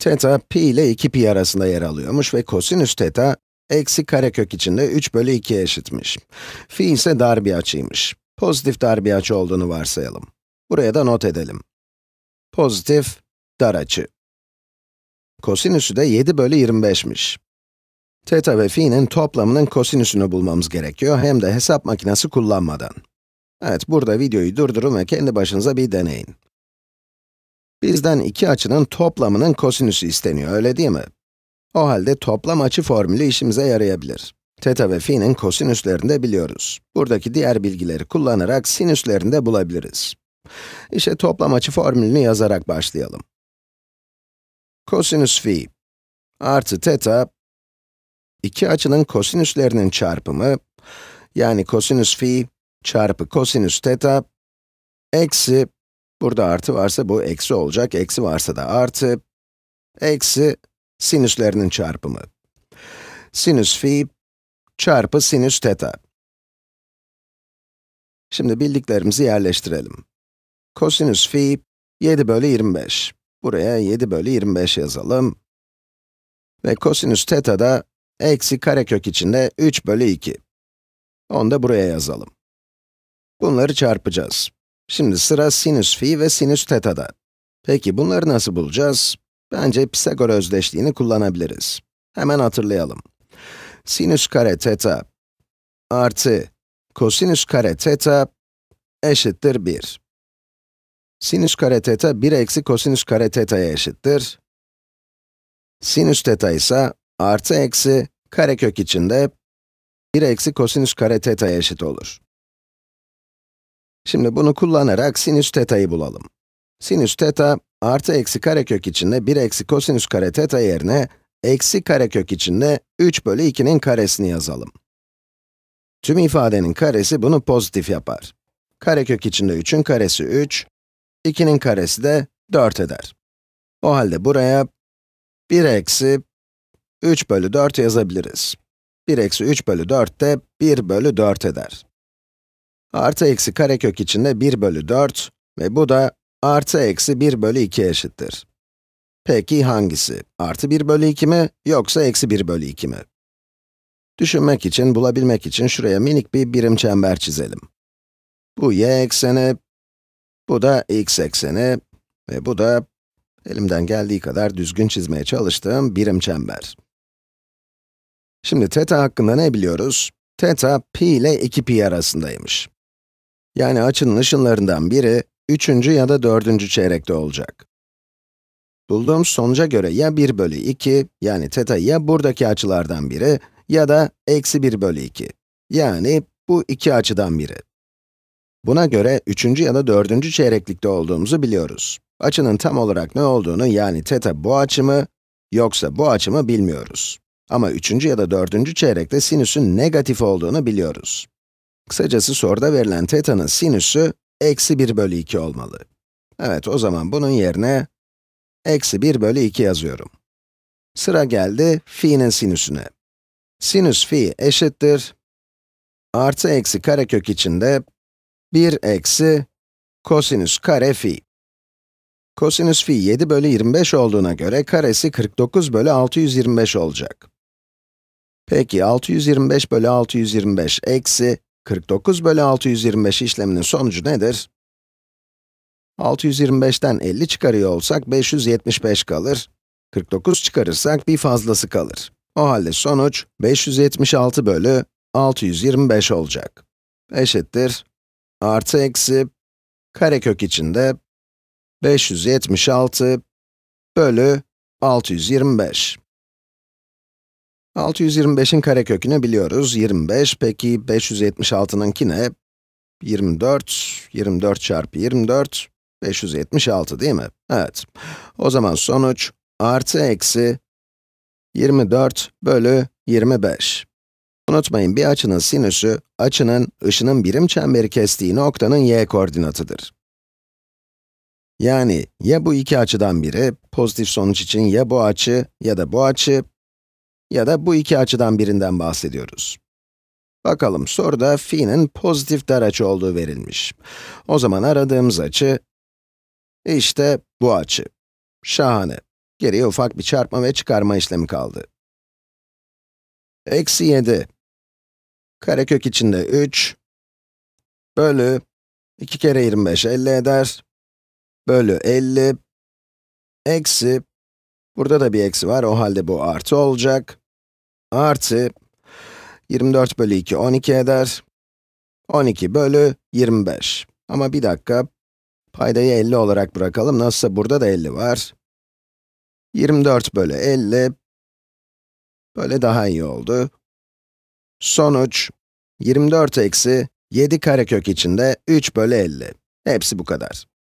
Teta, pi ile 2 pi arasında yer alıyormuş ve kosinüs teta, eksi karekök içinde 3 bölü 2'ye eşitmiş. Fi ise dar bir açıymış. Pozitif dar bir açı olduğunu varsayalım. Buraya da not edelim. Pozitif dar açı. Kosinüsü de 7 bölü 25'miş. Teta ve fi'nin toplamının kosinüsünü bulmamız gerekiyor, hem de hesap makinesi kullanmadan. Evet, burada videoyu durdurun ve kendi başınıza bir deneyin. Bizden iki açının toplamının kosinüsü isteniyor, öyle değil mi? O halde toplam açı formülü işimize yarayabilir. Teta ve fi'nin kosinüslerini de biliyoruz. Buradaki diğer bilgileri kullanarak sinüslerini de bulabiliriz. İşte toplam açı formülünü yazarak başlayalım. Kosinüs fi artı teta, iki açının kosinüslerinin çarpımı, yani kosinüs fi çarpı kosinüs teta, eksi Burada artı varsa bu eksi olacak, eksi varsa da artı. Eksi sinüslerinin çarpımı. Sinüs phi çarpı sinüs teta. Şimdi bildiklerimizi yerleştirelim. Kosinüs phi 7 bölü 25. Buraya 7 bölü 25 yazalım. Ve kosinüs teta da eksi karekök içinde 3 bölü 2. Onu da buraya yazalım. Bunları çarpacağız. Şimdi sıra sinüs phi ve sinüs teta'da. Peki bunları nasıl bulacağız? Bence Pisagor özdeşliğini kullanabiliriz. Hemen hatırlayalım. Sinüs kare teta artı kosinüs kare teta eşittir 1. Sinüs kare teta 1 eksi kosinüs kare teta'ya eşittir. Sinüs teta ise artı eksi karekök içinde 1 eksi kosinüs kare teta'ya eşit olur. Şimdi bunu kullanarak sinüs teta'yı bulalım. Sinüs teta, artı eksi karekök içinde 1 eksi kosinüs kare teta yerine, eksi karekök içinde 3 bölü 2'nin karesini yazalım. Tüm ifadenin karesi bunu pozitif yapar. Karekök içinde 3'ün karesi 3, 2'nin karesi de 4 eder. O halde buraya 1 eksi 3 bölü 4 yazabiliriz. 1 eksi 3 bölü 4 de 1 bölü 4 eder. Artı eksi karekök içinde 1 bölü 4 ve bu da artı eksi 1 bölü 2 eşittir. Peki hangisi? Artı 1 bölü 2 mi yoksa eksi 1 bölü 2 mi? Düşünmek için, bulabilmek için şuraya minik bir birim çember çizelim. Bu y ekseni, bu da x ekseni ve bu da elimden geldiği kadar düzgün çizmeye çalıştığım birim çember. Şimdi teta hakkında ne biliyoruz? Teta pi ile 2 pi arasındaymış. Yani açının ışınlarından biri, üçüncü ya da dördüncü çeyrekte olacak. Bulduğum sonuca göre ya 1 bölü 2, yani teta ya buradaki açılardan biri, ya da eksi 1 bölü 2, yani bu iki açıdan biri. Buna göre üçüncü ya da dördüncü çeyreklikte olduğumuzu biliyoruz. Açının tam olarak ne olduğunu, yani teta bu açı mı, yoksa bu açı mı bilmiyoruz. Ama üçüncü ya da dördüncü çeyrekte sinüsün negatif olduğunu biliyoruz. Kısacası soruda verilen tetanın sinüsü eksi 1 bölü 2 olmalı. Evet, o zaman bunun yerine eksi 1 bölü 2 yazıyorum. Sıra geldi fi'nin sinüsüne. Sinüs fi eşittir. Artı eksi karekök içinde 1 eksi kosinüs kare fi. Kosinüs fi 7 bölü 25 olduğuna göre karesi 49 bölü 625 olacak. Peki 625 bölü 625 eksi 49 bölü 625 işleminin sonucu nedir? 625'ten 50 çıkarıyor olsak 575 kalır. 49 çıkarırsak bir fazlası kalır. O halde sonuç 576 bölü 625 olacak. Eşittir artı eksi karekök içinde 576 bölü 625. 625'in karekökünü biliyoruz, 25. Peki 576'nınki ne? 24, 24 çarpı 24, 576 değil mi? Evet. O zaman sonuç artı eksi 24 bölü 25. Unutmayın bir açının sinüsü, açının ışının birim çemberi kestiği noktanın y koordinatıdır. Yani ya bu iki açıdan biri, pozitif sonuç için ya bu açı ya da bu açı, ya da bu iki açıdan birinden bahsediyoruz. Bakalım soruda fi'nin pozitif dar açı olduğu verilmiş. O zaman aradığımız açı, işte bu açı. Şahane. Geriye ufak bir çarpma ve çıkarma işlemi kaldı. Eksi 7. Karekök içinde 3. Bölü. 2 kere 25, 50 eder. Bölü 50. Eksi. Burada da bir eksi var, o halde bu artı olacak artı 24 bölü 2 12 eder. 12 bölü 25. Ama bir dakika, paydayı 50 olarak bırakalım. Nasılsa burada da 50 var. 24 bölü 50. Böyle daha iyi oldu. Sonuç, 24 eksi 7 karekök içinde 3 bölü 50. Hepsi bu kadar.